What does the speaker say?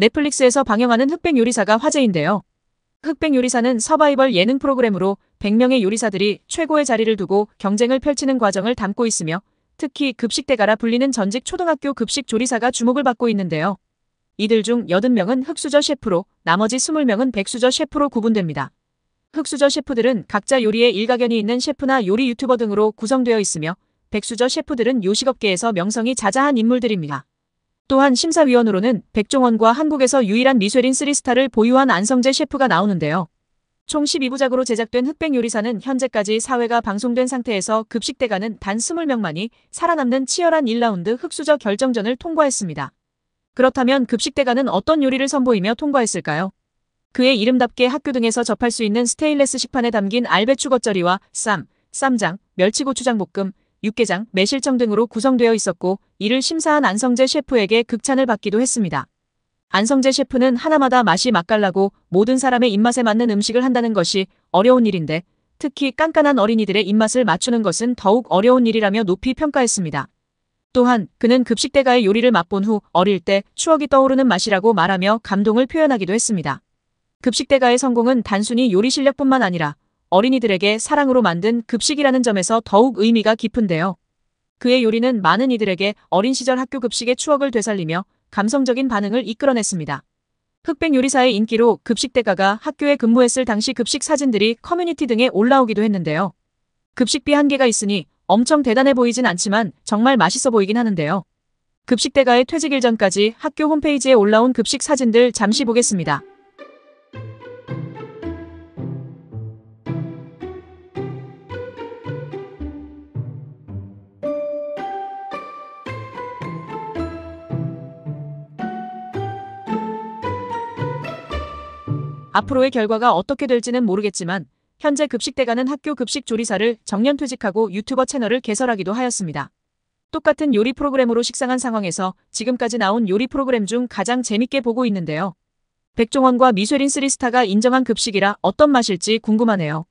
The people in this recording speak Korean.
넷플릭스에서 방영하는 흑백 요리사가 화제인데요. 흑백 요리사는 서바이벌 예능 프로그램으로 100명의 요리사들이 최고의 자리를 두고 경쟁을 펼치는 과정을 담고 있으며 특히 급식대가라 불리는 전직 초등학교 급식 조리사가 주목을 받고 있는데요. 이들 중 80명은 흑수저 셰프로 나머지 20명은 백수저 셰프로 구분됩니다. 흑수저 셰프들은 각자 요리에 일가견이 있는 셰프나 요리 유튜버 등으로 구성되어 있으며 백수저 셰프들은 요식업계에서 명성이 자자한 인물들입니다. 또한 심사위원으로는 백종원과 한국에서 유일한 미쉐린 3스타를 보유한 안성재 셰프가 나오는데요. 총 12부작으로 제작된 흑백 요리사는 현재까지 사회가 방송된 상태에서 급식대가는 단 20명만이 살아남는 치열한 1라운드 흑수저 결정전을 통과했습니다. 그렇다면 급식대가는 어떤 요리를 선보이며 통과했을까요? 그의 이름답게 학교 등에서 접할 수 있는 스테인레스 식판에 담긴 알배추 겉절이와 쌈, 쌈장, 멸치고추장 볶음, 육개장, 매실청 등으로 구성되어 있었고 이를 심사한 안성재 셰프에게 극찬을 받기도 했습니다. 안성재 셰프는 하나마다 맛이 맛깔나고 모든 사람의 입맛에 맞는 음식을 한다는 것이 어려운 일인데 특히 깐깐한 어린이들의 입맛을 맞추는 것은 더욱 어려운 일이라며 높이 평가했습니다. 또한 그는 급식 대가의 요리를 맛본 후 어릴 때 추억이 떠오르는 맛이라고 말하며 감동을 표현하기도 했습니다. 급식 대가의 성공은 단순히 요리 실력뿐만 아니라 어린이들에게 사랑으로 만든 급식이라는 점에서 더욱 의미가 깊은데요. 그의 요리는 많은 이들에게 어린 시절 학교 급식의 추억을 되살리며 감성적인 반응을 이끌어냈습니다. 흑백 요리사의 인기로 급식 대가가 학교에 근무했을 당시 급식 사진들이 커뮤니티 등에 올라오기도 했는데요. 급식비 한개가 있으니 엄청 대단해 보이진 않지만 정말 맛있어 보이긴 하는데요. 급식 대가의 퇴직 일전까지 학교 홈페이지에 올라온 급식 사진들 잠시 보겠습니다. 앞으로의 결과가 어떻게 될지는 모르겠지만 현재 급식대가는 학교 급식 조리사를 정년 퇴직하고 유튜버 채널을 개설하기도 하였습니다. 똑같은 요리 프로그램으로 식상한 상황에서 지금까지 나온 요리 프로그램 중 가장 재밌게 보고 있는데요. 백종원과 미쉐린 3스타가 인정한 급식이라 어떤 맛일지 궁금하네요.